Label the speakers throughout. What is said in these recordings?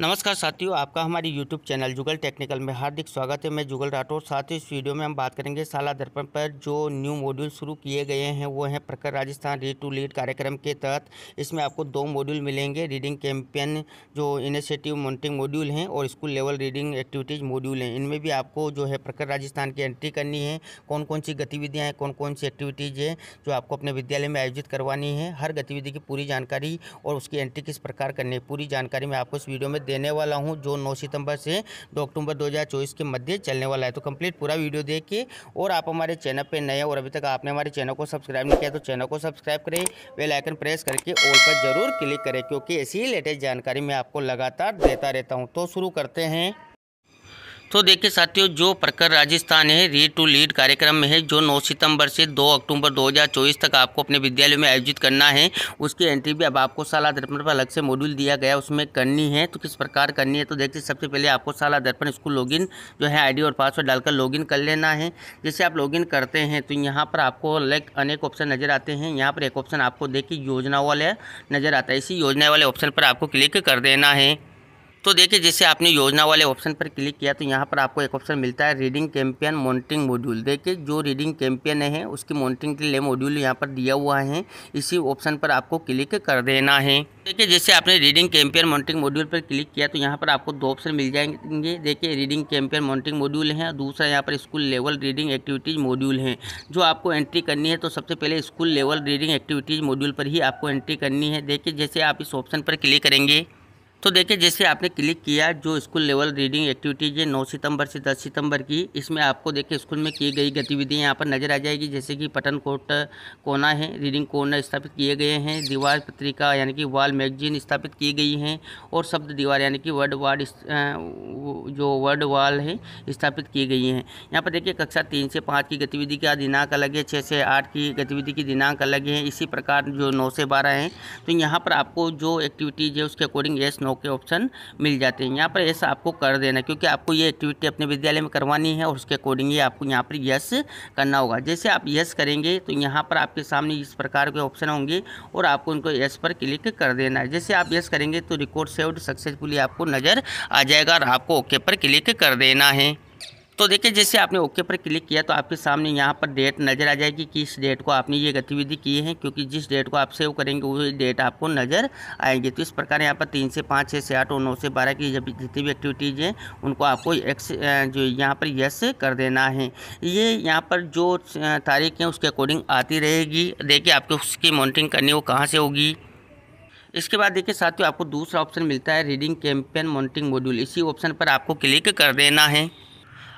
Speaker 1: नमस्कार साथियों आपका हमारी यूट्यूब चैनल जुगल टेक्निकल में हार्दिक स्वागत है मैं जुगल राठौर साथ ही इस वीडियो में हम बात करेंगे साला दर्पण पर जो न्यू मॉड्यूल शुरू किए गए हैं वो हैं प्रखर राजस्थान रीड टू लीड कार्यक्रम के तहत इसमें आपको दो मॉड्यूल मिलेंगे रीडिंग कैंपेन जो इनिशिएटिव मॉनिटरिंग मॉड्यूल हैं और school level reading activities module हैं इनमें भी आपको जो है प्रखर राजस्थान की एंट्री करनी है कौन कौन सी गतिविधियाँ हैं कौन कौन सी एक्टिविटीज़ है जो आपको अपने विद्यालय में आयोजित करवानी है हर गतिविधि की पूरी जानकारी और उसकी एंट्री किस प्रकार करनी है पूरी जानकारी मैं आपको इस वीडियो में देने वाला हूँ जो नौ सितंबर से दो अक्टूबर 2024 के मध्य चलने वाला है तो कंप्लीट पूरा वीडियो देखिए और आप हमारे चैनल पर नए और अभी तक आपने हमारे चैनल को सब्सक्राइब नहीं किया तो चैनल को सब्सक्राइब करें वे लाइकन प्रेस करके ऑल पर जरूर क्लिक करें क्योंकि ऐसी ही लेटेस्ट जानकारी मैं आपको लगातार देता रहता हूँ तो शुरू करते हैं तो देखिए साथियों जो प्रकर राजस्थान है रीड टू लीड कार्यक्रम में है जो 9 सितंबर से 2 अक्टूबर 2024 तक आपको अपने विद्यालय में आयोजित करना है उसकी एंट्री भी अब आपको साला दर्पण पर अलग से मॉड्यूल दिया गया उसमें करनी है तो किस प्रकार करनी है तो देखिए सबसे पहले आपको साला दर्पण स्कूल लॉगिन जो है आई और पासवर्ड डालकर लॉगिन कर लेना है जैसे आप लॉगिन करते हैं तो यहाँ पर आपको लाइक अनेक ऑप्शन नज़र आते हैं यहाँ पर एक ऑप्शन आपको देखिए योजना वाले नज़र आता है इसी योजना वाले ऑप्शन पर आपको क्लिक कर देना है तो देखिए जैसे आपने योजना वाले ऑप्शन पर क्लिक किया तो यहाँ पर आपको एक ऑप्शन मिलता है रीडिंग कैंपियन मॉनिटरिंग मॉड्यूल देखिए जो रीडिंग कैंपियन है उसकी मॉनिटरिंग के लिए मॉड्यूल यहाँ पर दिया हुआ है इसी ऑप्शन पर आपको क्लिक कर देना है देखिए जैसे आपने रीडिंग कैंपियन मॉनिटरिंग मॉड्यूल पर क्लिक किया तो यहाँ पर आपको दो ऑप्शन मिल जाएंगे देखिए रीडिंग कैंपियन मॉनिटरिंग मॉड्यूल है दूसरा यहाँ पर school level reading activities module है जो आपको एंट्री करनी है तो सबसे पहले school level reading activities module पर ही आपको एंट्री करनी है देखिए जैसे आप इस ऑप्शन पर क्लिक करेंगे तो देखिए जैसे आपने क्लिक किया जो स्कूल लेवल रीडिंग एक्टिविटीज़ है नौ सितंबर से दस सितंबर की इसमें आपको देखिए स्कूल में की गई गतिविधियाँ यहाँ पर नज़र आ जाएगी जैसे कि कोट कोना है रीडिंग कोना स्थापित किए गए हैं दीवार पत्रिका यानी कि वाल मैगजीन स्थापित की गई हैं और शब्द दीवार यानी कि वर्ड वार्ड जो वर्ड वाल है स्थापित की गई हैं यहाँ पर देखिए कक्षा तीन से पाँच की गतिविधि का दिनांक अलग है छः से आठ की गतिविधि की दिनांक अलग है इसी प्रकार जो नौ से बारह हैं तो यहाँ पर आपको जो एक्टिविटीज़ है उसके अकॉर्डिंग येस नो समारोह के ऑप्शन मिल जाते हैं यहाँ पर ऐसा आपको कर देना क्योंकि आपको ये एक्टिविटी अपने विद्यालय में करवानी है और उसके अकॉर्डिंग आपको यहाँ पर यस करना होगा जैसे आप यस करेंगे तो यहाँ पर आपके सामने इस प्रकार के ऑप्शन होंगे और आपको उनको यस पर क्लिक कर देना है जैसे आप यस करेंगे तो रिकॉर्ड सेव्ड सक्सेसफुली आपको नज़र आ जाएगा और आपको ओके पर क्लिक कर देना है तो देखिए जैसे आपने ओके पर क्लिक किया तो आपके सामने यहाँ पर डेट नज़र आ जाएगी कि इस डेट को आपने ये गतिविधि की है क्योंकि जिस डेट को आप सेव करेंगे वही डेट आपको नज़र आएंगे तो इस प्रकार यहाँ पर तीन से पाँच छः से आठ और नौ से बारह की जब जितनी भी एक्टिविटीज़ हैं उनको आपको एक्स जो यहाँ पर यस कर देना है ये यहाँ पर जो तारीख है उसके अकॉर्डिंग आती रहेगी देखिए आपको उसकी मॉनिटरिंग करनी वो कहाँ से होगी इसके बाद देखिए साथियों आपको दूसरा ऑप्शन मिलता है रीडिंग कैंपेन मॉनिटरिंग मॉड्यूल इसी ऑप्शन पर आपको क्लिक कर देना है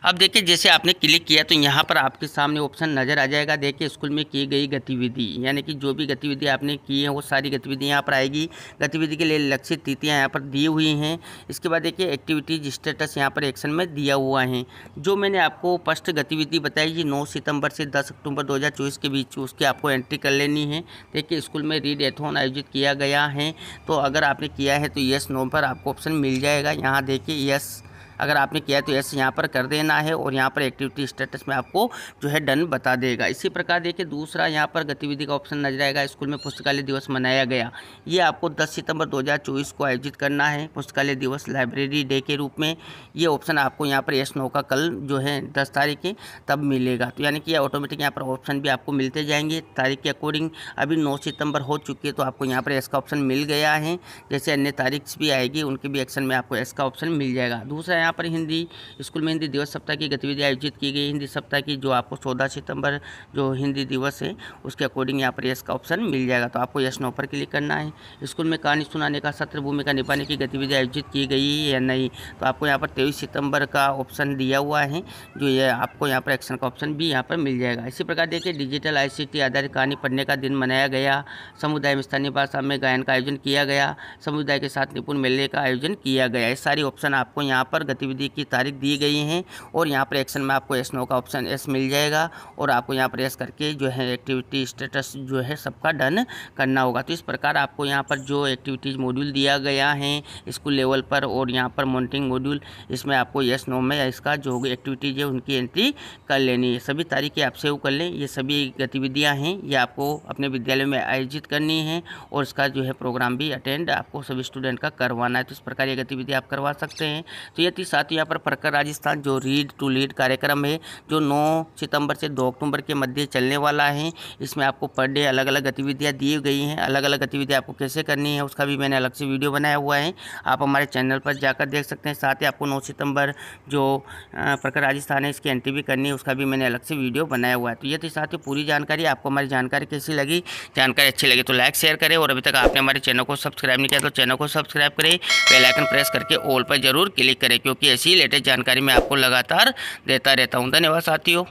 Speaker 1: अब देखिए जैसे आपने क्लिक किया तो यहाँ पर आपके सामने ऑप्शन नज़र आ जाएगा देखिए स्कूल में की गई गतिविधि यानी कि जो भी गतिविधि आपने की है वो सारी गतिविधियाँ यहाँ पर आएगी गतिविधि के लिए लक्षित तिथियाँ यहाँ पर दी हुई हैं इसके बाद देखिए एक्टिविटीज स्टेटस यहाँ पर एक्शन में दिया हुआ है जो मैंने आपको फर्स्ट गतिविधि बताई ये नौ सितम्बर से दस अक्टूबर दो के बीच उसकी आपको एंट्री कर लेनी है देखिए स्कूल में रीड एथोन आयोजित किया गया है तो अगर आपने किया है तो यस नो पर आपको ऑप्शन मिल जाएगा यहाँ देखिए यस अगर आपने किया तो ऐसे यहाँ पर कर देना है और यहाँ पर एक्टिविटी स्टेटस में आपको जो है डन बता देगा इसी प्रकार देखिए दूसरा यहाँ पर गतिविधि का ऑप्शन नजर आएगा स्कूल में पुस्तकालय दिवस मनाया गया ये आपको दस सितंबर 2024 को आयोजित करना है पुस्तकालय दिवस लाइब्रेरी डे के रूप में ये ऑप्शन आपको यहाँ पर एस नौ का कल जो है दस तारीख तब मिलेगा तो यानी कि ऑटोमेटिक यहाँ पर ऑप्शन भी आपको मिलते जाएंगे तारीख के अकॉर्डिंग अभी नौ सितंबर हो चुकी है तो आपको यहाँ पर एस का ऑप्शन मिल गया है जैसे अन्य तारीख भी आएगी उनके भी एक्शन में आपको एस का ऑप्शन मिल जाएगा दूसरा यहाँ पर हिंदी स्कूल में हिंदी दिवस सप्ताह की गतिविधि आयोजित की गई हिंदी सप्ताह की जो आपको चौदह सितंबर जो हिंदी दिवस है उसके अकॉर्डिंग यहाँ पर यस का ऑप्शन मिल जाएगा तो आपको यश नो पर क्लिक करना है स्कूल में कहानी सुनाने का सत्र भूमिका निभाने की गतिविधि आयोजित की गई है या नहीं तो आपको यहाँ पर तेईस सितंबर का ऑप्शन दिया हुआ है जो ये आपको यहाँ पर एक्शन का ऑप्शन भी यहाँ पर मिल जाएगा इसी प्रकार देखिए डिजिटल आईसीटी आधारित कहानी पढ़ने का दिन मनाया गया समुदाय में स्थानीय भाषा में गायन का आयोजन किया गया समुदाय के साथ निपुण मेले का आयोजन किया गया ये सारी ऑप्शन आपको यहाँ पर गतिविधि की तारीख दी गई हैं और यहाँ पर एक्शन में आपको एस नो का ऑप्शन एस मिल जाएगा और आपको यहाँ पर एस करके जो है एक्टिविटी स्टेटस जो है सबका डन करना होगा तो इस प्रकार आपको यहाँ पर जो एक्टिविटीज़ मॉड्यूल दिया गया है स्कूल लेवल पर और यहाँ पर मोनिटिंग मॉड्यूल इसमें आपको यस नो में इसका जो एक्टिविटीज़ है उनकी एंट्री कर लेनी है सभी तारीखें आप सेव कर लें ये सभी गतिविधियाँ हैं ये आपको अपने विद्यालय में आयोजित करनी है और इसका जो है प्रोग्राम भी अटेंड आपको सभी स्टूडेंट का करवाना है तो इस प्रकार ये गतिविधि आप करवा सकते हैं तो ये साथ ही यहाँ पर फरकर राजस्थान जो रीड टू लीड कार्यक्रम है जो नौ सितंबर से दो अक्टूबर के मध्य चलने वाला है इसमें आपको पर डे अलग अलग गतिविधियाँ दी गई हैं अलग अलग गतिविधियाँ आपको कैसे करनी है उसका भी मैंने अलग से वीडियो बनाया हुआ है आप हमारे चैनल पर जाकर देख सकते हैं साथ ही आपको नौ सितम्बर जो फरकर राजस्थान है इसकी एंट्री भी करनी है उसका भी मैंने अलग से वीडियो बनाया हुआ है तो ये थी साथ ही पूरी जानकारी आपको हमारी जानकारी कैसी लगी जानकारी अच्छी लगी तो लाइक शेयर करें और अभी तक आपने हमारे चैनल को सब्सक्राइब नहीं किया तो चैनल को सब्सक्राइब करें बेलाइकन प्रेस करके ऑल पर जरूर क्लिक करें क्योंकि कि ऐसी लेटेस्ट जानकारी मैं आपको लगातार देता रहता हूँ धन्यवाद साथियों